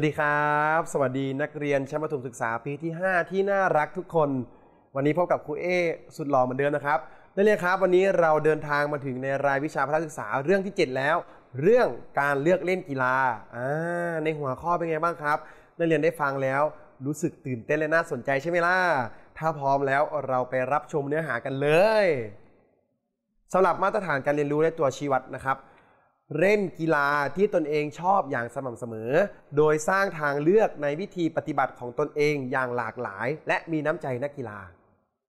วัสดีครับ สวัสดีนักเรียนชั้นประถมศึกษา ปี ที่ 5 ที่น่ารักทุกคน วันนี้พบกับครูเอ สุดหล่อเหมือนเดิมนะครับ นักเรียนครับ วันนี้เราเดินทางมาถึงในรายวิชาพละศึกษาเรื่องที่ 7 แล้ว เรื่องการเลือกเล่นกีฬาอ่าในหัวข้อเป็นไงบ้างครับ นักเรียนได้ฟังแล้วรู้สึกตื่นเต้นและน่าสนใจใช่ไหมล่ะ ถ้าพร้อมแล้วเราไปรับชมเนื้อหากันเลยสำหรับมาตรฐานการเรียนรู้และตัวชี้วัดนะครับเล่นกีฬาที่ตนเองชอบอย่างสม่ำเสมอ โดยสร้างทางเลือกในวิธีปฏิบัติของตนเองอย่างหลากหลาย และมีน้ำใจนักกีฬา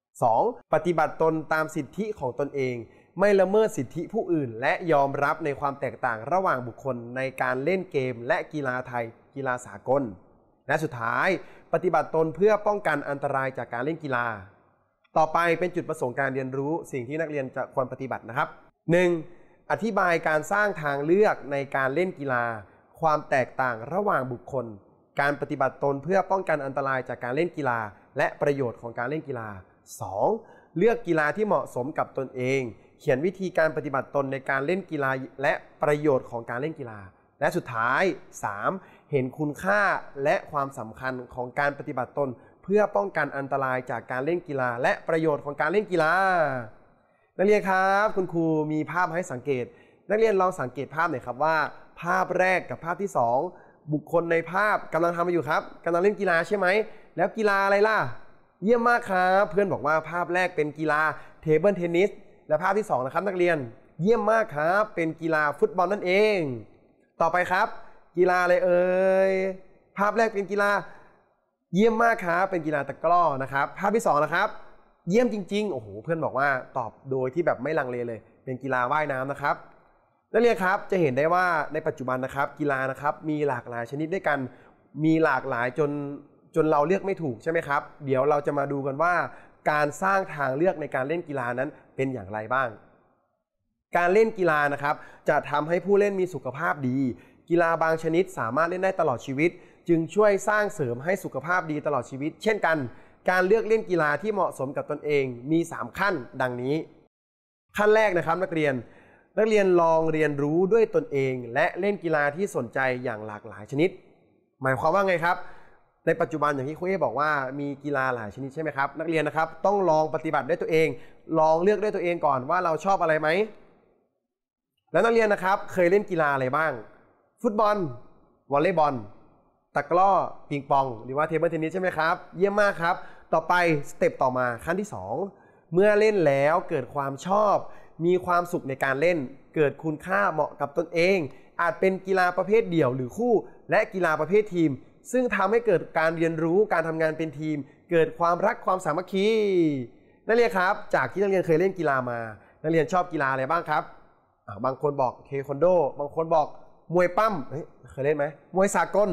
2. ปฏิบัติตนตามสิทธิของตนเอง ไม่ละเมิดสิทธิผู้อื่น และยอมรับในความแตกต่างระหว่างบุคคลในการเล่นเกมและกีฬาไทย กีฬาสากล และสุดท้าย ปฏิบัติตนเพื่อป้องกันอันตรายจากการเล่นกีฬา ต่อไปเป็นจุดประสงค์การเรียนรู้สิ่งที่นักเรียนจะควรปฏิบัตินะครับ 1. อธิบายการสร้างทางเลือกในการเล่นกีฬา ความแตกต่างระหว่างบุคคล การปฏิบัติตนเพื่อป้องกันอันตรายจากการเล่นกีฬาและประโยชน์ของการเล่นกีฬา 2. เลือกกีฬาที่เหมาะสมกับตนเอง เขียนวิธีการปฏิบัติตนในการเล่นกีฬาและประโยชน์ของการเล่นกีฬา และสุดท้าย 3. เห็นคุณค่าและความสำคัญของการปฏิบัติตนเพื่อป้องกันอันตรายจากการเล่นกีฬาและประโยชน์ของการเล่นกีฬานักเรียนครับคุณครูมีภาพให้สังเกต นักเรียนลองสังเกตภาพหน่อยครับว่า ภาพแรกกับภาพที่ 2 บุคคลในภาพกำลังทำอะไรอยู่ครับกำลังเล่นกีฬาใช่ไหมแล้วกีฬาอะไรล่ะเยี่ยมมากครับเพื่อนบอกว่าภาพแรกเป็นกีฬาเทเบิลเทนนิสและภาพที่2นะครับนักเรียนเยี่ยมมากครับเป็นกีฬาฟุตบอลนั่นเอง ต่อไปครับ กีฬาอะไรเอ่ยภาพแรกเป็นกีฬา เยี่ยมมากครับเป็นกีฬาตะกร้อนะครับ ภาพที่2นะครับเยี่ยมจริงๆ โอ้โห เพื่อนบอกว่าตอบโดยที่แบบไม่ลังเลเลย เป็นกีฬาว่ายน้ำนะครับนักเรียนครับ จะเห็นได้ว่าในปัจจุบันนะครับกีฬานะครับมีหลากหลายชนิดด้วยกัน มีหลากหลายจนจนเราเลือกไม่ถูกใช่ไหมครับ เดี๋ยวเราจะมาดูกันว่า การสร้างทางเลือกในการเล่นกีฬานั้นเป็นอย่างไรบ้าง การเล่นกีฬานะครับจะทำให้ผู้เล่นมีสุขภาพดี กีฬาบางชนิดสามารถเล่นได้ตลอดชีวิต จึงช่วยสร้างเสริมให้สุขภาพดีตลอดชีวิต เช่นกันการเลือกเล่นกีฬาที่เหมาะสมกับตนเองมี 3 ขั้นดังนี้ ขั้นแรกนะครับนักเรียน นักเรียนลองเรียนรู้ด้วยตนเองและเล่นกีฬาที่สนใจอย่างหลากหลายชนิด หมายความว่าไงครับ ในปัจจุบันอย่างที่คุณเอบอกว่ามีกีฬาหลายชนิดใช่ไหมครับนักเรียนนะครับต้องลองปฏิบัติด้วยตัวเอง ลองเลือกด้วยตัวเองก่อนว่าเราชอบอะไรไหมแล้วนักเรียนนะครับ เคยเล่นกีฬาอะไรบ้าง ฟุตบอลวอลเลย์บอลตะกร้อปิงปอง หรือว่าเทเบิลเทนนิสใช่ไหมครับ เยี่ยมมากครับต่อไปสเต็ปต่อมาขั้นที่2 เมื่อเล่นแล้วเกิดความชอบ มีความสุขในการเล่น เกิดคุณค่าเหมาะกับตนเอง อาจเป็นกีฬาประเภทเดี่ยวหรือคู่และกีฬาประเภททีม ซึ่งทำให้เกิดการเรียนรู้การทำงานเป็นทีม เกิดความรักความสามัคคี นักเรียนครับ จากที่นักเรียนเคยเล่นกีฬามา นักเรียนชอบกีฬาอะไรบ้างครับบางคนบอกเทควันโดบางคนบอกมวยปั้มเคยเล่นไหมมวยสากล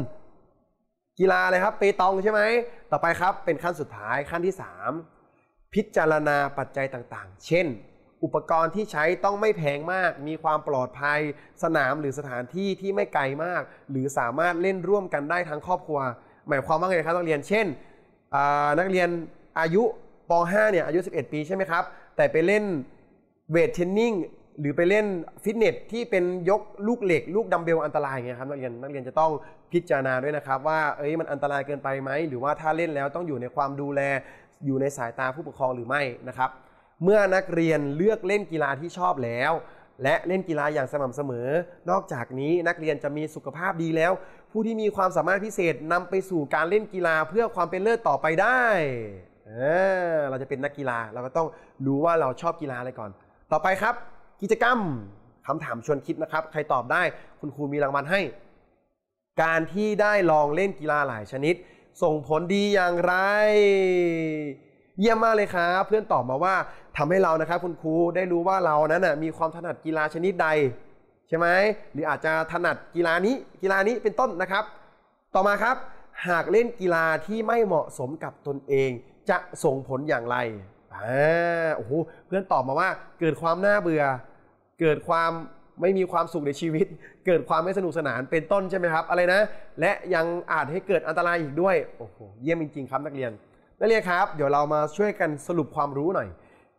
กีฬาเลยครับเปตองใช่ไหมต่อไปครับเป็นขั้นสุดท้ายขั้นที่ 3 พิจารณาปัจจัยต่างๆ เช่น อุปกรณ์ที่ใช้ต้องไม่แพงมาก มีความปลอดภัยสนามหรือสถานที่ที่ไม่ไกลมาก หรือสามารถเล่นร่วมกันได้ทั้งครอบครัว หมายความว่าไงครับนักเรียนเช่น นักเรียนอายุป .5 เนี่ยอายุ 11 ปี ใช่ไหมครับ แต่ไปเล่นเวทเทรนนิ่งหรือไปเล่นฟิตเนสที่เป็นยกลูกเหล็กลูกดัมเบลอันตรายไงครับนักเรียนนักเรียนจะต้องพิจารณาด้วยนะครับ ว่าเอ้ยมันอันตรายเกินไปไหมหรือว่าถ้าเล่นแล้วต้องอยู่ในความดูแล อยู่ในสายตาผู้ปกครองหรือไม่นะครับ เมื่อนักเรียนเลือกเล่นกีฬาที่ชอบแล้ว และเล่นกีฬาอย่างสม่ำเสมอ นอกจากนี้นักเรียนจะมีสุขภาพดีแล้ว ผู้ที่มีความสามารถพิเศษนำไปสู่การเล่นกีฬาเพื่อความเป็นเลิศต่อไปได้เราจะเป็นนักกีฬาเราก็ต้องรู้ว่าเราชอบกีฬาอะไรก่อน ต่อไปครับกิจกรรมคำถามชวนคิดนะครับ ใครตอบได้คุณครูมีรางวัลให้ การที่ได้ลองเล่นกีฬาหลายชนิด ส่งผลดีอย่างไร เยี่ยมมากเลยครับเพื่อนตอบมาว่าทำให้เรานะครับ คุณครูได้รู้ว่าเรานั้นนะมีความถนัดกีฬาชนิดใด ใช่ไหมหรืออาจจะถนัดกีฬานี้ กีฬานี้เป็นต้นนะครับ ต่อมาครับ หากเล่นกีฬาที่ไม่เหมาะสมกับตนเอง จะส่งผลอย่างไรอ่าโอ้โหเพื่อนตอบมาว่าเกิดความน่าเบื่อ เกิดความไม่มีความสุขในชีวิต เกิดความไม่สนุกสนานเป็นต้นใช่ไหมครับ อะไรนะและยังอาจให้เกิดอันตรายอีกด้วย โอ้โหเยี่ยมจริงๆครับนักเรียนนักเรียนครับเดี๋ยวเรามาช่วยกันสรุปความรู้หน่อย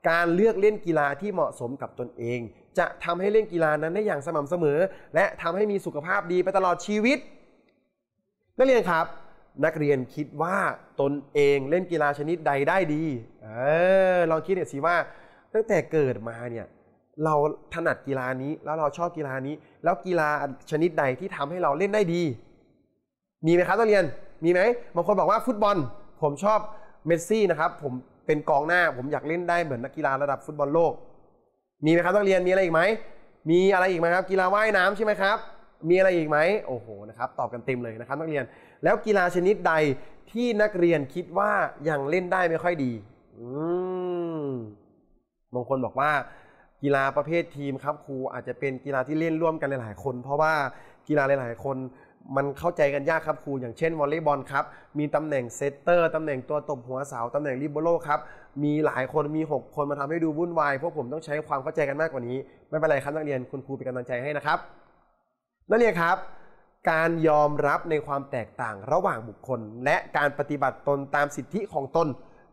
การเลือกเล่นกีฬาที่เหมาะสมกับตนเอง จะทำให้เล่นกีฬานั้นได้อย่างสม่ำเสมอ และทำให้มีสุขภาพดีไปตลอดชีวิตนักเรียนครับนักเรียนคิดว่าตนเองเล่นกีฬาชนิดใดได้ดี เออลองคิดเนี่ยสิว่า ตั้งแต่เกิดมาเนี่ย เราถนัดกีฬานี้ แล้วเราชอบกีฬานี้ แล้วกีฬาชนิดใดที่ทำให้เราเล่นได้ดี มีไหมครับนักเรียนมีไหมบางคนบอกว่าฟุตบอล ผมชอบเมสซี่นะครับ ผมเป็นกองหน้าผมอยากเล่นได้เหมือนนักกีฬาระดับฟุตบอลโลก มีไหมครับนักเรียนมีอะไรอีกไหมมีอะไรอีกไหมครับ กีฬาว่ายน้ำใช่ไหมครับมีอะไรอีกไหมโอ้โหนะครับ ตอบกันเต็มเลยนะครับ นักเรียนแล้วกีฬาชนิดใดที่นักเรียนคิดว่ายังเล่นได้ไม่ค่อยดี อืมบางคนบอกว่า กีฬาประเภททีมครับ ครูอาจจะเป็นกีฬาที่เล่นร่วมกันหลายๆคน เพราะว่ากีฬาหลายๆคน มันเข้าใจกันยากครับครู อย่างเช่น วอลเลย์บอลครับ มีตำแหน่งเซตเตอร์ตำแหน่งตัวตบหัวเสาตำแหน่งริบโบโลครับ มีหลายคนมี6คนมาทำให้ดูวุ่นวายพวกผมต้องใช้ความเข้าใจกันมากกว่านี้ ไม่เป็นไรครับนักเรียนคุณครูเป็นกำลังใจให้นะครับนั่นเองครับการยอมรับในความแตกต่างระหว่างบุคคล และการปฏิบัติตนตามสิทธิของตน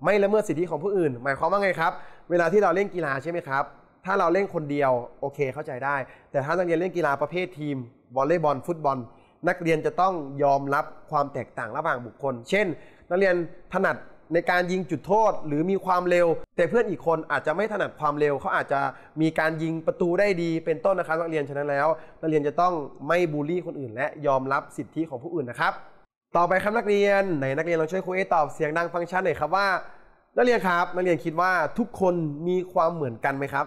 ไม่ละเมิดสิทธิของผู้อื่น หมายความว่าไงครับเวลาที่เราเล่นกีฬาใช่ไหมครับถ้าเราเล่นคนเดียวโอเคเข้าใจได้แต่ถ้านักเรียนเล่นกีฬาประเภททีมวอลเลย์บอลฟุตบอลนักเรียนจะต้องยอมรับความแตกต่างระหว่างบุคคล เช่น นักเรียนถนัดในการยิงจุดโทษหรือมีความเร็ว แต่เพื่อนอีกคนอาจจะไม่ถนัดความเร็วเขาอาจจะมีการยิงประตูได้ดีเป็นต้นนะครับ นักเรียนฉะนั้นแล้ว นักเรียนจะต้องไม่บูลลี่คนอื่นและยอมรับสิทธิของผู้อื่นนะครับต่อไปครับนักเรียนไหนนักเรียนลองช่วยครูเอตอบเสียงดังฟังชันหน่อยครับว่า นักเรียนครับ นักเรียนคิดว่าทุกคนมีความเหมือนกันไหมครับ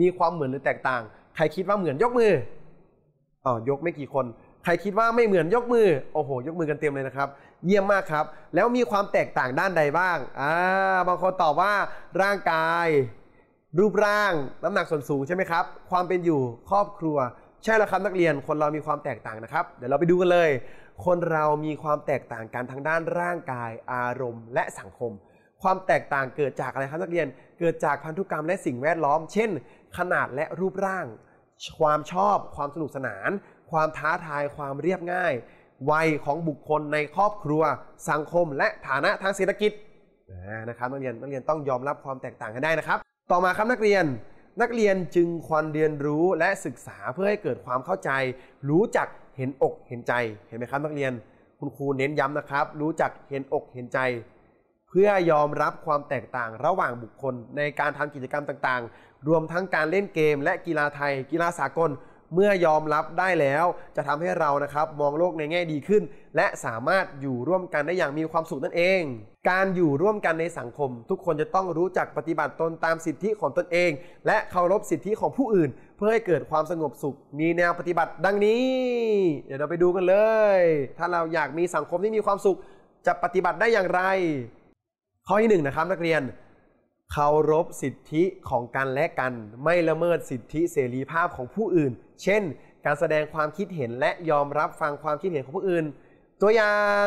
มีความเหมือนหรือแตกต่าง ใครคิดว่าเหมือนยกมืออ๋อยกไม่กี่คนใครคิดว่าไม่เหมือนยกมือ โอ้โหยกมือกันเต็มเลยนะครับ เยี่ยมมากครับ แล้วมีความแตกต่างด้านใดบ้าง อ่าบางคนตอบว่าร่างกาย รูปร่างน้ำหนักส่วนสูงใช่ไหมครับ ความเป็นอยู่ครอบครัว ใช่แล้วครับนักเรียนคนเรามีความแตกต่างนะครับ เดี๋ยวเราไปดูกันเลย คนเรามีความแตกต่างกันทางด้านร่างกายอารมณ์และสังคม ความแตกต่างเกิดจากอะไรครับนักเรียนเกิดจากพันธุกรรมและสิ่งแวดล้อม เช่น ขนาดและรูปร่าง ความชอบความสนุกสนานความท้าทายความเรียบง่าย วัยของบุคคลในครอบครัว สังคมและฐานะทางเศรษฐกิจนะครับนักเรียนนักเรียนต้องยอมรับความแตกต่างกันได้นะครับ ต่อมาครับนักเรียนนักเรียนจึงควรเรียนรู้และศึกษาเพื่อให้เกิดความเข้าใจ รู้จักเห็นอกเห็นใจเห็นไหมครับนักเรียนคุณครูเน้นย้ำนะครับ รู้จักเห็นอกเห็นใจ เพื่อยอมรับความแตกต่างระหว่างบุคคล ในการทำกิจกรรมต่างๆ รวมทั้งการเล่นเกม และกีฬาไทย กีฬาสากลเมื่อยอมรับได้แล้วจะทำให้เรานะครับ มองโลกในแง่ดีขึ้น และสามารถอยู่ร่วมกันได้อย่างมีความสุขนั่นเอง การอยู่ร่วมกันในสังคม ทุกคนจะต้องรู้จักปฏิบัติตนตามสิทธิของตนเอง และเคารพสิทธิของผู้อื่น เพื่อให้เกิดความสงบสุข มีแนวปฏิบัติดังนี้ เดี๋ยวเราไปดูกันเลย ถ้าเราอยากมีสังคมที่มีความสุขจะปฏิบัติได้อย่างไร ข้อที่หนึ่งนะครับนักเรียนเคารพสิทธิของกันและกัน ไม่ละเมิดสิทธิเสรีภาพของผู้อื่น เช่น การแสดงความคิดเห็นและยอมรับฟังความคิดเห็นของผู้อื่น ตัวอย่าง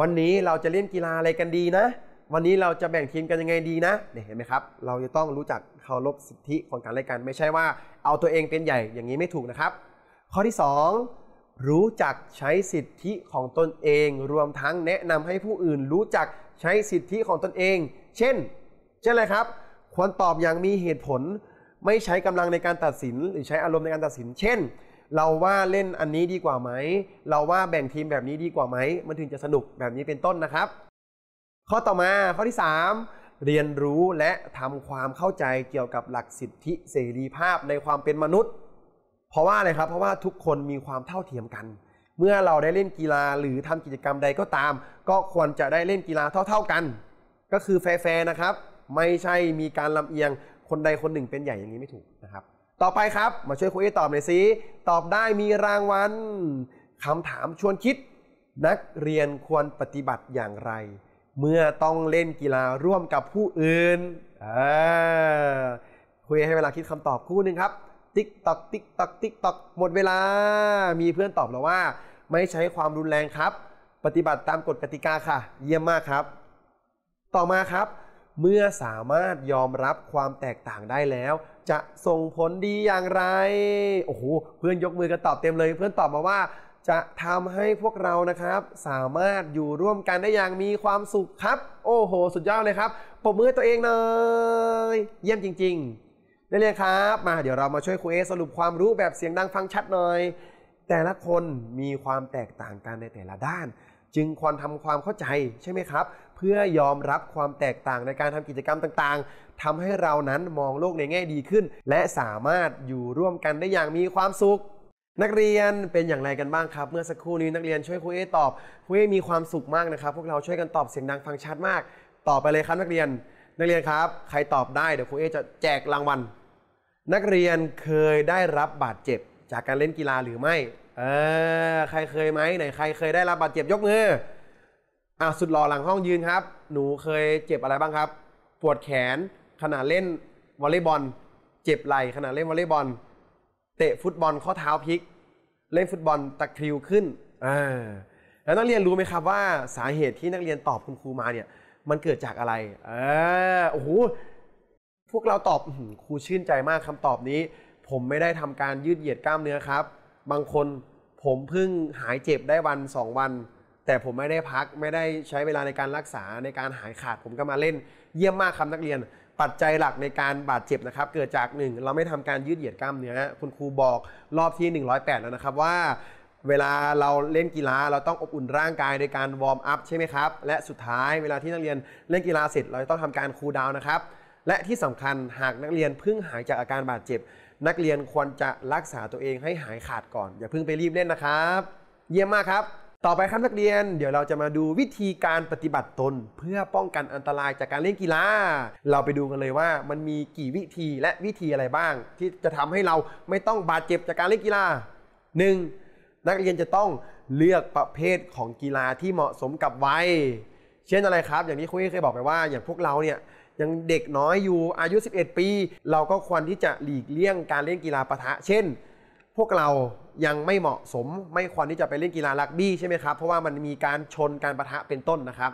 วันนี้เราจะเล่นกีฬาอะไรกันดีนะ วันนี้เราจะแบ่งทีมกันยังไงดีนะเนี่ยเห็นไหมครับ เราจะต้องรู้จักเคารพสิทธิของกันและกัน ไม่ใช่ว่า เอาตัวเองเป็นใหญ่อย่างนี้ไม่ถูกนะครับ ข้อที่ 2 รู้จักใช้สิทธิของตนเอง รวมทั้งแนะนำให้ผู้อื่น รู้จักใช้สิทธิของตนเอง เช่นช่เลยครับ ควรตอบอย่างมีเหตุผล ไม่ใช้กำลังในการตัดสิน หรือใช้อารมณ์ในการตัดสิน เช่น เราว่าเล่นอันนี้ดีกว่าไหม เราว่าแบ่งทีมแบบนี้ดีกว่าไหม มันถึงจะสนุกแบบนี้เป็นต้นนะครับ ข้อต่อมา ข้อที่ 3 เรียนรู้และทำความเข้าใจเกี่ยวกับหลักสิทธิเสรีภาพในความเป็นมนุษย์ เพราะว่าอะไรครับ เพราะว่าทุกคนมีความเท่าเทียมกัน เมื่อเราได้เล่นกีฬาหรือทำกิจกรรมใดก็ตาม ก็ควรจะได้เล่นกีฬาเท่าๆกัน ก็คือแฟร์ๆนะครับไม่ใช่มีการลำเอียงคนใดคนหนึ่งเป็นใหญ่อย่างนี้ไม่ถูกนะครับ ต่อไปครับมาช่วยคุยเอตอบหน่อยสิตอบได้มีรางวัลคำถามชวนคิด นักเรียนควรปฏิบัติอย่างไร เมื่อต้องเล่นกีฬาร่วมกับผู้อื่นคุยให้เวลาคิดคำตอบคู่หนึ่งครับ ติ๊กตอกติ๊กตอกติ๊กตอกหมดเวลา มีเพื่อนตอบแล้วว่า ไม่ใช้ความรุนแรงครับ ปฏิบัติตามกฎกติกาค่ะ เยี่ยมมากครับ ต่อมาครับเมื่อสามารถยอมรับความแตกต่างได้แล้ว จะส่งผลดีอย่างไร โอ้โห เพื่อนยกมือกันตอบเต็มเลย เพื่อนตอบมาว่า จะทำให้พวกเรานะครับ สามารถอยู่ร่วมกันได้อย่างมีความสุขครับ โอ้โห สุดยอดเลยครับปรบมือตัวเองเลยเยี่ยมจริงๆได้เลยครับ มา เดี๋ยวเรามาช่วยครูเอสรุปความรู้แบบเสียงดังฟังชัดหน่อย แต่ละคนมีความแตกต่างกันในแต่ละด้าน จึงควรทำความเข้าใจใช่ไหมครับเพื่อยอมรับความแตกต่างในการทำกิจกรรมต่าง ๆ ทำให้เรานั้นมองโลกในแง่ดีขึ้น และสามารถอยู่ร่วมกันได้อย่างมีความสุข นักเรียนเป็นอย่างไรกันบ้างครับ เมื่อสักครู่นี้นักเรียนช่วยครูเอตอบ ครูเอมีความสุขมากนะครับ พวกเราช่วยกันตอบเสียงดังฟังชัดมากตอบไปเลยครับนักเรียน นักเรียนครับ ใครตอบได้เดี๋ยวครูเอจะแจกรางวัล นักเรียนเคยได้รับบาดเจ็บจากการเล่นกีฬาหรือไม่ เออใครเคยไหมไหนใครเคยได้รับบาดเจ็บยกมืออ่ะสุดหล่อหลังห้องยืนครับ หนูเคยเจ็บอะไรบ้างครับ ปวดแขนขณะเล่นวอลเลย์บอล เจ็บไหล่ขณะเล่นวอลเลย์บอลเตะฟุตบอลข้อเท้าพลิก เล่นฟุตบอลตะคริวขึ้นอ่าแล้วนักเรียนรู้ไหมครับว่าสาเหตุที่นักเรียนตอบคุณครูมาเนี่ยมันเกิดจากอะไรเออโอ้โหพวกเราตอบครูชื่นใจมากคำตอบนี้ ผมไม่ได้ทำการยืดเหยียดกล้ามเนื้อครับ บางคนผมเพิ่งหายเจ็บได้วันสองวันแต่ผมไม่ได้พักไม่ได้ใช้เวลาในการรักษาในการหายขาดผมก็มาเล่นเยี่ยมมากครับนักเรียนปัจจัยหลักในการบาดเจ็บนะครับ เกิดจาก 1 เราไม่ทำการยืดเหยียดกล้ามเนื้อคุณครูบอกรอบที่ 108แล้วนะครับว่า เวลาเราเล่นกีฬาเราต้องอบอุ่นร่างกายโดยการวอร์มอัพใช่ไหมครับและสุดท้ายเวลาที่นักเรียนเล่นกีฬาเสร็จเราต้องทำการคูลดาวน์นะครับ และที่สำคัญหากนักเรียนเพิ่งหายจากอาการบาดเจ็บ นักเรียนควรจะรักษาตัวเองให้หายขาดก่อน อย่าเพิ่งไปรีบเล่นนะครับ เยี่ยมมากครับต่อไปครับนักเรียนเดี๋ยวเราจะมาดูวิธีการปฏิบัติตน เพื่อป้องกันอันตรายจากการเล่นกีฬาเราไปดูกันเลยว่ามันมีกี่วิธีและวิธีอะไรบ้าง ที่จะทำให้เราไม่ต้องบาดเจ็บจากการเล่นกีฬา 1. นักเรียนจะต้องเลือกประเภทของกีฬาที่เหมาะสมกับวัยเช่นอะไรครับอย่างที่คุยเคยบอกไปว่าอย่างพวกเราเนี่ยยังเด็กน้อยอยู่อายุ11ปีเราก็ควรที่จะหลีกเลี่ยงการเล่นกีฬาปะทะ เช่นพวกเรายังไม่เหมาะสมไม่ควรที่จะไปเล่นกีฬารักบี้ใช่ไหมครับเพราะว่ามันมีการชนการประทะเป็นต้นนะครับ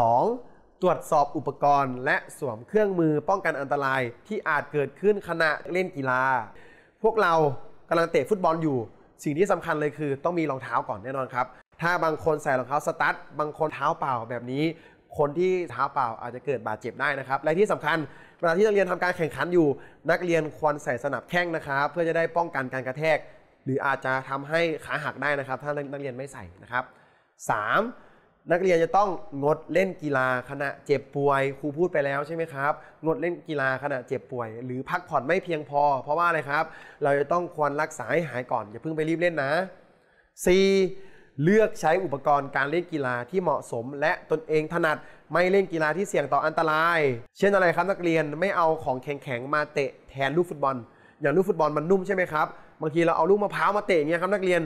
2. ตรวจสอบอุปกรณ์และสวมเครื่องมือป้องกันอันตรายที่อาจเกิดขึ้นขณะเล่นกีฬาพวกเรากำลังเตะฟุตบอลอยู่ สิ่งที่สำคัญเลยคือต้องมีรองเท้าก่อนแน่นอนครับถ้าบางคนใส่รองเท้าสตัดบางคนเท้าเปล่าแบบนี้ คนที่เท้าเปล่าอาจจะเกิดบาดเจ็บได้นะครับและที่สำคัญณะที่นักเรียนทำการแข่งขันอยู่นักเรียนควรใส่สนับแข้งนะครับ เพื่อจะได้ป้องกันการกระแทก หรืออาจจะทำให้ขาหักได้นะครับ ถ้า นักเรียนไม่ใส่นะครับ 3. นักเรียนจะต้องงดเล่นกีฬาขณะเจ็บป่วยครูพูดไปแล้วใช่ไหมครับงดเล่นกีฬาขณะเจ็บป่วยหรือพักผ่อนไม่เพียงพอ เพราะว่าอะไรครับเราจะต้องควรรักษาให้หายก่อนอย่าเพิ่งไปรีบเล่นนะ 4. เลือกใช้อุปกรณ์การเล่นกีฬาที่เหมาะสมและตนเองถนัดไม่เล่นกีฬาที่เสี่ยงต่ออันตราย เช่นอะไรครับนักเรียนไม่เอาของแข็ง ๆ มาเตะแทนลูกฟุตบอล อย่างลูกฟุตบอลมันนุ่มใช่ไหมครับ บางที เราเอาลูกมะพร้าว มาเตะเงี้ยครับนักเรียน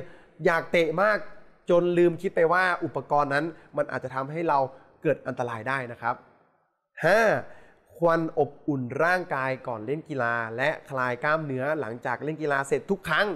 อยากเตะมากจนลืมคิดไปว่าอุปกรณ์นั้น มันอาจจะทำให้เราเกิดอันตรายได้นะครับ 5. ควรอบอุ่นร่างกายก่อนเล่นกีฬาและคลายกล้ามเนื้อหลังจากเล่นกีฬาเสร็จทุกครั้ง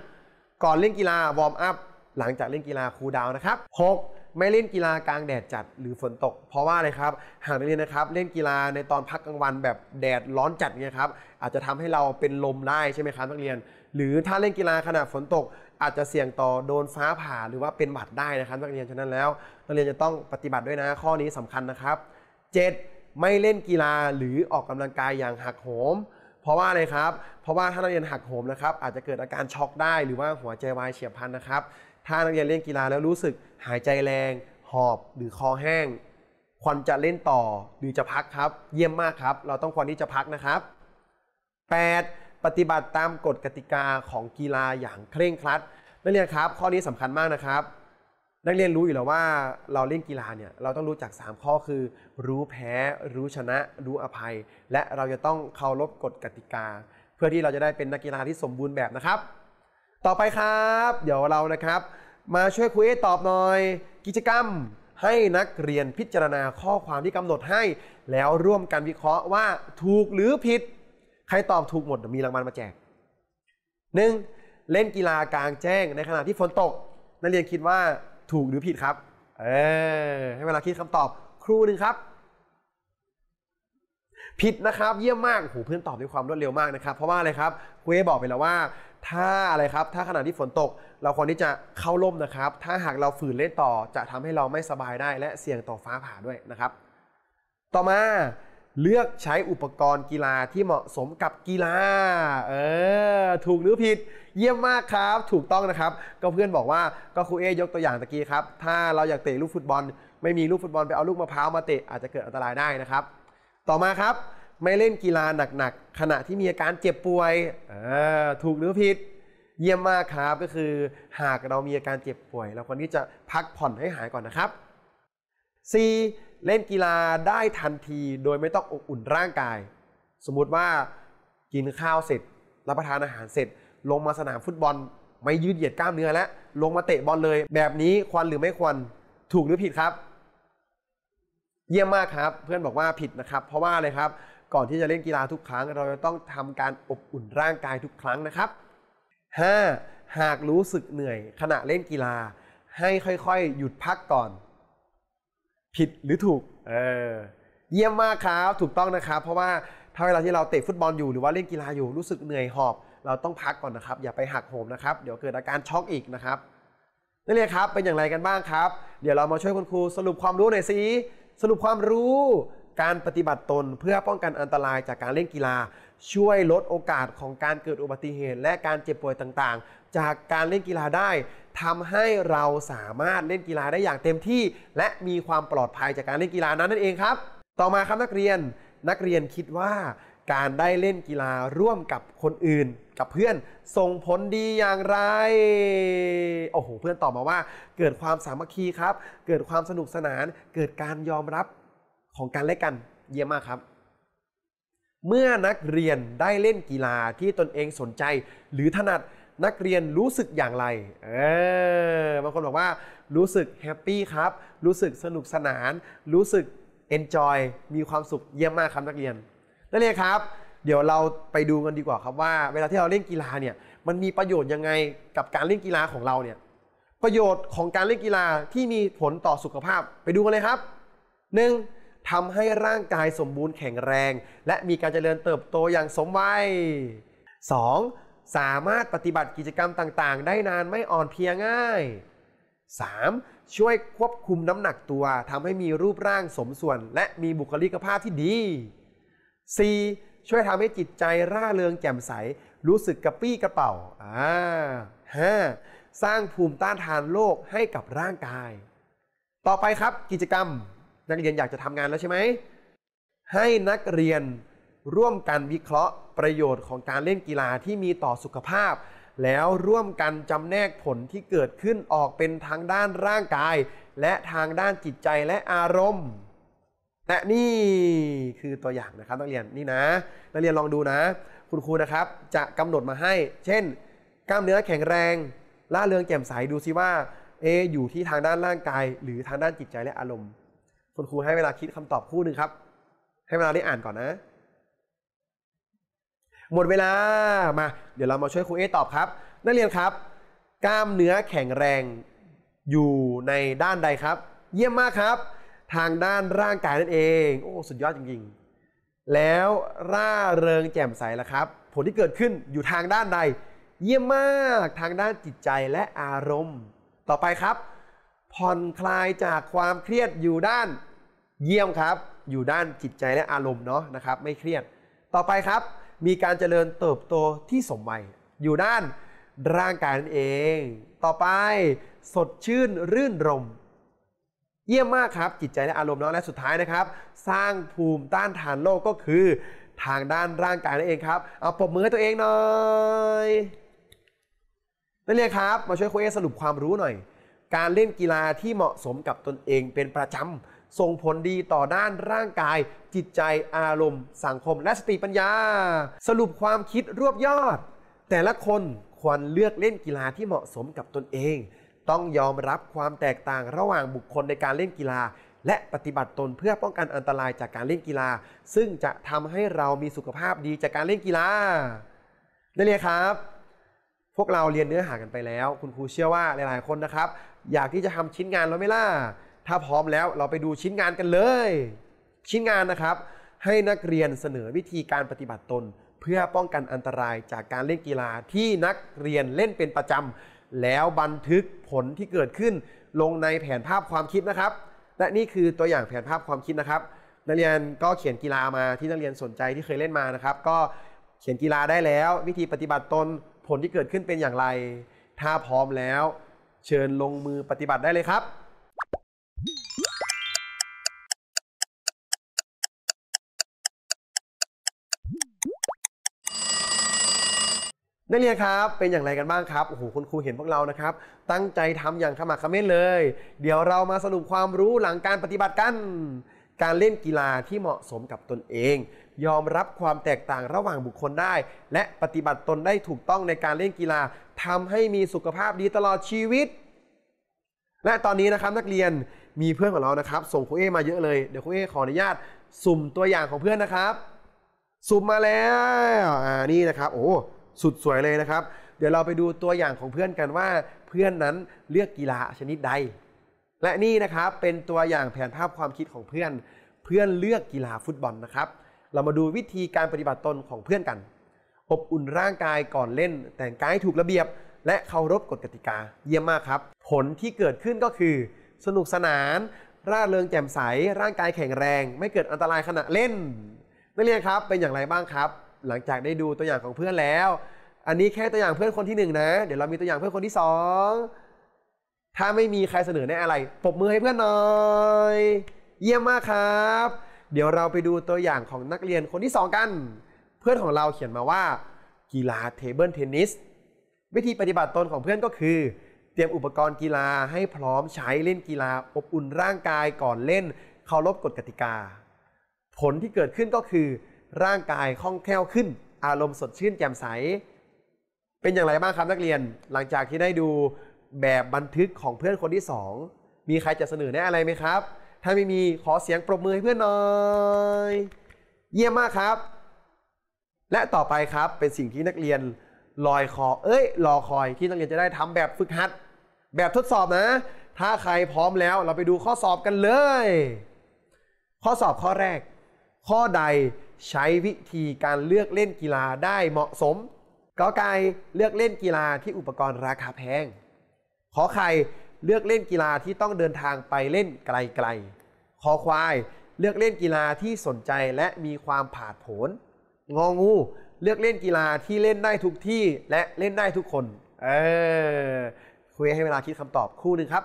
ก่อนเล่นกีฬาวอร์มอัพหลังจากเล่นกีฬาคูลดาวนนะครับ 6. ไม่เล่นกีฬากลางแดดจัดหรือฝนตก เพราะว่าอะไรครับหากนักเรียนนะครับเล่นกีฬาในตอนพักกลางวันแบบแดดร้อนจัดเนี่ยครับอาจจะทำให้เราเป็นลมได้ใช่ไหมครับนักเรียน หรือถ้าเล่นกีฬาขณะฝนตก อาจจะเสี่ยงต่อโดนฟ้าผ่าหรือว่าเป็นหวัดได้นะครับนักเรียนฉะนั้นแล้ว นักเรียนจะต้องปฏิบัติด้วยนะข้อนี้สำคัญนะครับ 7. ไม่เล่นกีฬาหรือออกกำลังกายอย่างหักโหม เพราะว่าอะไรครับเพราะว่าถ้านักเรียนหักโหมนะครับอาจจะเกิดอาการช็อกได้หรือว่าหัวใจวายเฉียบพลันนะครับถ้านักเรียนเล่นกีฬาแล้วรู้สึกหายใจแรง หอบ หรือคอแห้ง ควรจะเล่นต่อ หรือจะพักครับ เยี่ยมมากครับ เราต้องควรที่จะพักนะครับ 8. ปฏิบัติตามกฎกติกาของกีฬาอย่างเคร่งครัด นักเรียนครับ ข้อนี้สำคัญมากนะครับ นักเรียนรู้อยู่แล้วว่าเราเล่นกีฬาเนี่ย เราต้องรู้จัก 3 ข้อ คือ รู้แพ้ รู้ชนะ รู้อภัย และเราจะต้องเคารพกฎกติกา เพื่อที่เราจะได้เป็นนักกีฬาที่สมบูรณ์แบบนะครับต่อไปครับ เดี๋ยวเรานะครับ มาช่วยคุยตอบหน่อย กิจกรรม ให้นักเรียนพิจารณาข้อความที่กำหนดให้ แล้วร่วมกันวิเคราะห์ว่า ถูกหรือผิดใครตอบถูกหมดมีรางวัลมาแจก 1. เล่นกีฬากลางแจ้ง ในขณะที่ฝนตกนักเรียนคิดว่าถูกหรือผิดครับ เออให้เวลาคิดคำตอบครูหนึ่งครับ ผิดนะครับ เยี่ยมมากโหเพื่อนตอบด้วยความรวดเร็วมากนะครับ เพราะว่าอะไรครับครูเอบอกไปแล้วว่าถ้าอะไรครับถ้าขณะที่ฝนตกเราควรที่จะเข้าร่มนะครับ ถ้าหากเราฝืนเล่นต่อจะทำให้เราไม่สบายได้ และเสี่ยงต่อฟ้าผ่าด้วยนะครับ ต่อมาเลือกใช้อุปกรณ์กีฬาที่เหมาะสมกับกีฬา เออถูกหรือผิด เยี่ยมมากครับ ถูกต้องนะครับก็เพื่อนบอกว่าก็ครูเอยกตัวอย่างตะกี้ครับ ถ้าเราอยากเตะลูกฟุตบอล ไม่มีลูกฟุตบอลไปเอาลูกมะพร้าวมาเตะอาจจะเกิดอันตรายได้นะครับ ต่อมาครับไม่เล่นกีฬาหนักๆ ขณะที่มีอาการเจ็บป่วยถูกหรือผิด เยี่ยมมากครับ ก็คือหากเรามีอาการเจ็บป่วย เราควรที่จะพักผ่อนให้หายก่อนนะครับ 4. เล่นกีฬาได้ทันทีโดยไม่ต้องอบอุ่นร่างกาย สมมุติว่ากินข้าวเสร็จรับประทานอาหารเสร็จ ลงมาสนามฟุตบอลไม่ยืดเหยียดกล้ามเนื้อแล้ว ลงมาเตะบอลเลย แบบนี้ควรหรือไม่ควรถูกหรือผิดครับ เยี่ยมมากครับ เพื่อนบอกว่าผิดนะครับ เพราะว่าอะไรครับก่อนที่จะเล่นกีฬาทุกครั้ง เราจะต้องทำการอบอุ่นร่างกายทุกครั้งนะครับ 5. หากรู้สึกเหนื่อย ขณะเล่นกีฬาให้ค่อยๆ หยุดพักก่อน ผิดหรือถูกเออเยี่ยมมากครับ ถูกต้องนะครับ เพราะว่าถ้าเวลาที่เราเตะฟุตบอลอยู่หรือว่าเล่นกีฬาอยู่รู้สึกเหนื่อยหอบ เราต้องพักก่อนนะครับ อย่าไปหักโหมนะครับ เดี๋ยวเกิดอาการช็อกอีกนะครับนั่นเลยครับเป็นอย่างไรกันบ้างครับเดี๋ยวเรามาช่วยคุณครู สรุปความรู้หน่อยสิสรุปความรู้การปฏิบัติตนเพื่อป้องกันอันตรายจากการเล่นกีฬา ช่วยลดโอกาสของการเกิดอุบัติเหตุ และการเจ็บป่วยต่างๆ จากการเล่นกีฬาได้ทำให้เราสามารถเล่นกีฬาได้อย่างเต็มที่ และมีความปลอดภัยจากการเล่นกีฬานั้นนั่นเองครับ ต่อมาครับนักเรียนนักเรียนคิดว่า การได้เล่นกีฬาร่วมกับคนอื่น กับเพื่อนส่งผลดีอย่างไรโอ้โหเพื่อนตอบมาว่าเกิดความสามัคคีครับ เกิดความสนุกสนาน เกิดการยอมรับของการเล่นกันเยี่ยมมากครับ เมื่อนักเรียนได้เล่นกีฬาที่ตนเองสนใจ หรือถนัดนักเรียนรู้สึกอย่างไรเออบางคนบอกว่ารู้สึกแฮปปี้ครับ รู้สึกสนุกสนานรู้สึกเอนจอยมีความสุขเยี่ยมมากครับนักเรียนนั่นเองครับ เดี๋ยวเราไปดูกันดีกว่าครับว่าเวลาที่เราเล่นกีฬาเนี่ยมันมีประโยชน์ยังไงกับการเล่นกีฬาของเราเนี่ยประโยชน์ของการเล่นกีฬาที่มีผลต่อสุขภาพ ไปดูกันเลยครับ 1. ทำให้ร่างกายสมบูรณ์แข็งแรง และมีการเจริญเติบโตอย่างสมวัย 2. สามารถปฏิบัติกิจกรรมต่าง ๆ ได้นานไม่อ่อนเพียง่าย 3. ช่วยควบคุมน้ำหนักตัวทำให้มีรูปร่างสมส่วนและมีบุคลิกภาพที่ดี 4. ช่วยทำให้จิตใจร่าเริงแจ่มใส รู้สึกกระปี้กระเป๋าอ่า 5. สร้างภูมิต้านทานโรคให้กับร่างกาย ต่อไปครับ กิจกรรมนักเรียนอยากจะทำงานแล้วใช่ไหม ให้นักเรียนร่วมกันวิเคราะห์ ประโยชน์ของการเล่นกีฬาที่มีต่อสุขภาพ แล้วร่วมกันจำแนกผลที่เกิดขึ้นออกเป็นทางด้านร่างกาย และทางด้านจิตใจและอารมณ์ และนี่คือตัวอย่างนะครับนักเรียนนี่นะนักเรียนลองดูนะ คุณครูนะครับจะกำหนดมาให้ เช่นกล้ามเนื้อแข็งแรงล่าเรืองแจ่มใสดูซิว่าเออยู่ที่ทางด้านร่างกาย หรือทางด้านจิตใจและอารมณ์คุณครูให้เวลาคิดคำตอบคู่หนึ่งครับ ให้เวลาได้อ่านก่อนนะ หมดเวลามา เดี๋ยวเรามาช่วยครูเอตอบครับ นักเรียนครับ กล้ามเนื้อแข็งแรงอยู่ในด้านใดครับ เยี่ยมมากครับ ทางด้านร่างกายนั่นเองโอ้สุดยอดจริงๆแล้วร่าเริงแจ่มใสละครับ ผลที่เกิดขึ้นอยู่ทางด้านใด เยี่ยมมากทางด้านจิตใจและอารมณ์ ต่อไปครับผ่อนคลายจากความเครียดอยู่ด้านเยี่ยมครับ อยู่ด้านจิตใจและอารมณ์เนาะนะครับไม่เครียดต่อไปครับมีการเจริญเติบโตที่สมวัยอยู่ด้านร่างกายนั่นเอง ต่อไปสดชื่นรื่นรม เยี่ยมมากครับจิตใจและอารมณ์เนาะและสุดท้ายนะครับ สร้างภูมิต้านทานโรคก็คือทางด้านร่างกายนั่นเองครับเอาปรบมือให้ตัวเองหน่อยนั่นเลยครับมาช่วยครูเอสรุปความรู้หน่อยการเล่นกีฬาที่เหมาะสมกับตนเองเป็นประจำ ส่งผลดีต่อด้านร่างกาย จิตใจอารมณ์ สังคมและสติปัญญา สรุปความคิดรวบยอด แต่ละคนควรเลือกเล่นกีฬาที่เหมาะสมกับตนเอง ต้องยอมรับความแตกต่างระหว่างบุคคลในการเล่นกีฬา และปฏิบัติตนเพื่อป้องกันอันตรายจากการเล่นกีฬา ซึ่งจะทำให้เรามีสุขภาพดีจากการเล่นกีฬาได้เลยครับ พวกเราเรียนเนื้อหากันไปแล้ว คุณครูเชื่อว่าหลายๆคนนะครับอยากที่จะทำชิ้นงานแล้วไม่ล่ะ ถ้าพร้อมแล้วเราไปดูชิ้นงานกันเลย ชิ้นงานนะครับ ให้นักเรียนเสนอวิธีการปฏิบัติตน เพื่อป้องกันอันตรายจากการเล่นกีฬาที่นักเรียนเล่นเป็นประจำแล้วบันทึกผลที่เกิดขึ้น ลงในแผนภาพความคิดนะครับและนี่คือตัวอย่างแผนภาพความคิดนะครับ นักเรียนก็เขียนกีฬามาที่นักเรียนสนใจที่เคยเล่นมานะครับ ก็เขียนกีฬาได้แล้ว วิธีปฏิบัติตนผลที่เกิดขึ้นเป็นอย่างไร ถ้าพร้อมแล้วเชิญลงมือปฏิบัติได้เลยครับ นักเรียนครับเป็นอย่างไรกันบ้างครับโอ้โหคุณครูเห็นพวกเรานะครับ ตั้งใจทำอย่างขมักขม้นเลย เดี๋ยวเรามาสรุปความรู้หลังการปฏิบัติกัน การเล่นกีฬาที่เหมาะสมกับตนเองยอมรับความแตกต่างระหว่างบุคคลได้ และปฏิบัติตนได้ถูกต้องในการเล่นกีฬาทำให้มีสุขภาพดีตลอดชีวิต และตอนนี้นะครับนักเรียนมีเพื่อนของเรานะครับ ส่งครูเอมาเยอะเลย เดี๋ยวครูเอขออนุญาต สุ่มตัวอย่างของเพื่อนนะครับ สุ่มมาแล้วอ่านี่นะครับ โอ้สุดสวยเลยนะครับ เดี๋ยวเราไปดูตัวอย่างของเพื่อนกันว่า เพื่อนนั้นเลือกกีฬาชนิดใด และนี่นะครับเป็นตัวอย่างแผนภาพความคิดของเพื่อน เพื่อนเลือกกีฬาฟุตบอลนะครับเรามาดูวิธีการปฏิบัติตนของเพื่อนกัน อบอุ่นร่างกายก่อนเล่น แต่งกายถูกระเบียบ และเคารพกฎกติกา เยี่ยมมากครับ ผลที่เกิดขึ้นก็คือ สนุกสนาน ร่าเริงแจ่มใส ร่างกายแข็งแรง ไม่เกิดอันตรายขณะเล่น นักเรียนครับ เป็นอย่างไรบ้างครับ หลังจากได้ดูตัวอย่างของเพื่อนแล้ว อันนี้แค่ตัวอย่างเพื่อนคนที่ 1นนะเดี๋ยวเรามีตัวอย่างเพื่อนคนที่ 2 ถ้าไม่มีใครเสนอแนะอะไรปรบมือให้เพื่อนหน่อย เยี่ยมมากครับเดี๋ยวเราไปดูตัวอย่างของนักเรียนคนที่2กัน เพื่อนของเราเขียนมาว่ากีฬาเทเบิลเทนนิส วิธีปฏิบัติตนของเพื่อนก็คือ เตรียมอุปกรณ์กีฬาให้พร้อมใช้เล่นกีฬาอบอุ่นร่างกายก่อนเล่น เคารพกฎกติกา ผลที่เกิดขึ้นก็คือ ร่างกายคล่องแคล่วขึ้น อารมณ์สดชื่นแจ่มใส เป็นอย่างไรบ้างครับนักเรียน หลังจากที่ได้ดูแบบบันทึกของเพื่อนคนที่ 2 มีใครจะเสนอแนะอะไรไหมครับถ้าไม่มีขอเสียงปรบมือให้เพื่อนหน่อยเยี่ยมมากครับ และต่อไปครับเป็นสิ่งที่นักเรียนลอยคอเอ้ยรอคอย ที่นักเรียนจะได้ทำแบบฝึกหัด แบบทดสอบนะ ถ้าใครพร้อมแล้วเราไปดูข้อสอบกันเลย ข้อสอบข้อแรก ข้อใดใช้วิธีการเลือกเล่นกีฬาได้เหมาะสมกอไกลเลือกเล่นกีฬาที่อุปกรณ์ราคาแพงขอใครเลือกเล่นกีฬาที่ต้องเดินทางไปเล่นไกลๆคอควาย เลือกเล่นกีฬาที่สนใจและมีความผาดโผน งองู เลือกเล่นกีฬาที่เล่นได้ทุกที่และเล่นได้ทุกคน เออ คุยให้เวลาคิดคำตอบคู่หนึ่งครับ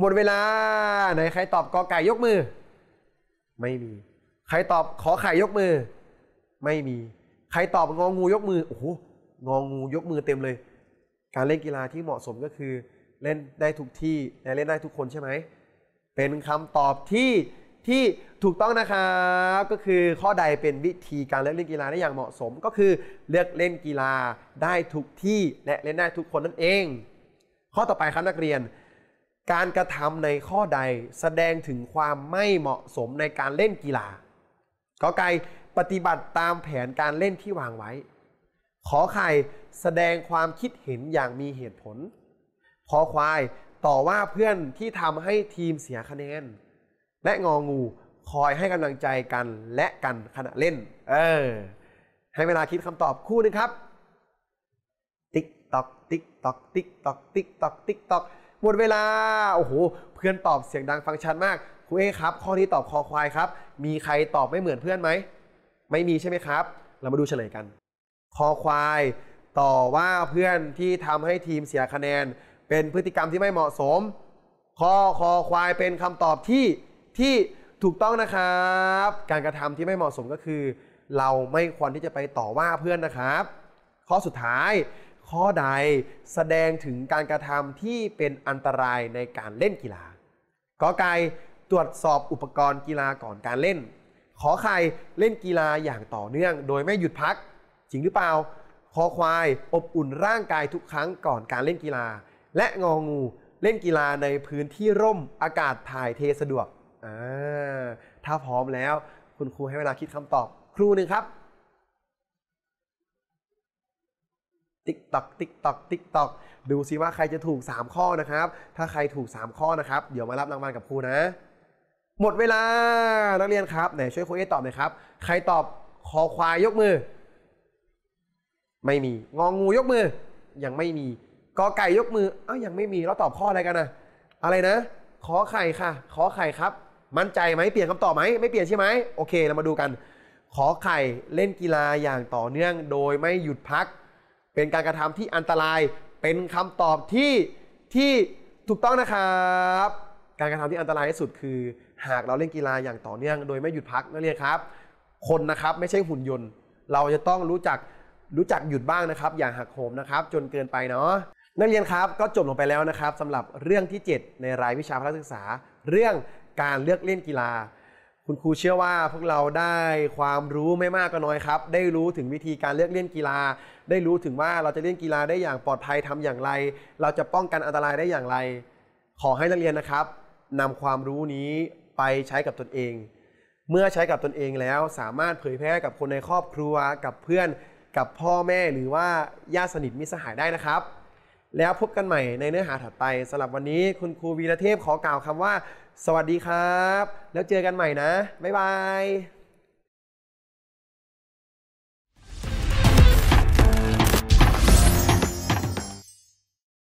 หมดเวลา ไหนใครตอบกอไก่ยกมือ ไม่มี ใครตอบขอไข่ยกมือ ไม่มี ใครตอบงองูยกมือ โอ้โหงองงู ยกมือเต็มเลย การเล่นกีฬาที่เหมาะสมก็คือเล่นได้ทุกที่และเล่นได้ทุกคนใช่ไหมเป็นคำตอบที่ที่ถูกต้องนะครับก็คือข้อใดเป็นวิธีการเลเล่นกีฬาได้อย่างเหมาะสม ก็คือเลือกเล่นกีฬาได้ทุกที่และเล่นได้ทุกคนนั่นเองข้อต่อไปครับนักเรียน การกระทำในข้อใดแสดงถึงความไม่เหมาะสมในการเล่นกีฬาก็ไกลปฏิบัติตามแผนการเล่นที่วางไว้ขอไข่แสดงความคิดเห็นอย่างมีเหตุผล ขอควายต่อว่าเพื่อนที่ทำให้ทีมเสียคะแนน และงองูคอยให้กำลังใจกันและกันขณะเล่น เออ ให้เวลาคิดคำตอบคู่นึงครับ ติ๊กตอก ติ๊กตอกติ๊กตอกติ๊กตอกติ๊กตอกหมดเวลา โอ้โห เพื่อนตอบเสียงดังฟังชันมาก ครูเอครับ ข้อนี้ตอบคอควายครับ มีใครตอบไม่เหมือนเพื่อนไหม ไม่มีใช่ไหมครับ เรามาดูเฉลยกันคอควายต่อว่าเพื่อนที่ทำให้ทีมเสียคะแนนเป็นพฤติกรรมที่ไม่เหมาะสมคอคอควายเป็นคำตอบที่ที่ถูกต้องนะครับ การกระทำที่ไม่เหมาะสมก็คือ เราไม่ควรที่จะไปต่อว่าเพื่อนนะครับข้อสุดท้าย ข้อใดแสดงถึงการกระทำที่เป็นอันตรายในการเล่นกีฬากอไกลตรวจสอบอุปกรณ์กีฬาก่อนการเล่น ขอใครเล่นกีฬาอย่างต่อเนื่อง โดยไม่หยุดพักจริงหรือเปล่า คอควาย อบอุ่นร่างกายทุกครั้งก่อนการเล่นกีฬา และงองูเล่นกีฬาในพื้นที่ร่ม อากาศถ่ายเทสะดวกอ่าถ้าพร้อมแล้วคุณครูให้เวลาคิดคำตอบครูหนึ่งครับ ติ๊กตอกติ๊กตอกติ๊กตอกดูซิว่าใครจะถูก 3 ข้อนะครับ ถ้าใครถูก3ข้อนะครับ เดี๋ยวมารับรางวัลกับครูนะ หมดเวลา นักเรียนครับ ไหนช่วยครูเอตอบหน่อยครับ ใครตอบคอควายยกมือไม่มีงองูยกมือยังไม่มีกอไก่ยกมืออ้าวยังไม่มีเราตอบข้ออะไรกันนะอะไรนะ ขอไข่ค่ะ ขอไข่ครับ มั่นใจไหมเปลี่ยนคำตอบไหมไม่เปลี่ยนใช่ไหมโอเคเรามาดูกัน ขอไข่เล่นกีฬาอย่างต่อเนื่องโดยไม่หยุดพัก เป็นการกระทำที่อันตรายเป็นคำตอบที่ที่ถูกต้องนะครับ การกระทำที่อันตรายที่สุดคือ หากเราเล่นกีฬาอย่างต่อเนื่อง โดยไม่หยุดพักนั่นเองครับคนนะครับไม่ใช่หุ่นยนต์ เราจะต้องรู้จักรู้จักหยุดบ้างนะครับ อย่าหักโหมนะครับ จนเกินไปเนาะนักเรียนครับก็จบลงไปแล้วนะครับสำหรับเรื่องที่ 7 ในรายวิชาพลศึกษา เรื่องการเลือกเล่นกีฬา คุณครูเชื่อว่าพวกเราได้ความรู้ไม่มากก็น้อยครับได้รู้ถึงวิธีการเลือกเล่นกีฬา ได้รู้ถึงว่าเราจะเล่นกีฬาได้อย่างปลอดภัยทำอย่างไร เราจะป้องกันอันตรายได้อย่างไร ขอให้นักเรียนนะครับ นำความรู้นี้ไปใช้กับตนเอง เมื่อใช้กับตนเองแล้วสามารถเผยแพร่กับคนในครอบครัวกับเพื่อนกับพ่อแม่หรือว่าญาติสนิทมิสหายได้นะครับ แล้วพบกันใหม่ในเนื้อหาถัดไปสำหรับวันนี้คุณครูวีระเทพขอกล่าวคำว่า สวัสดีครับ แล้วเจอกันใหม่นะ บ๊ายบาย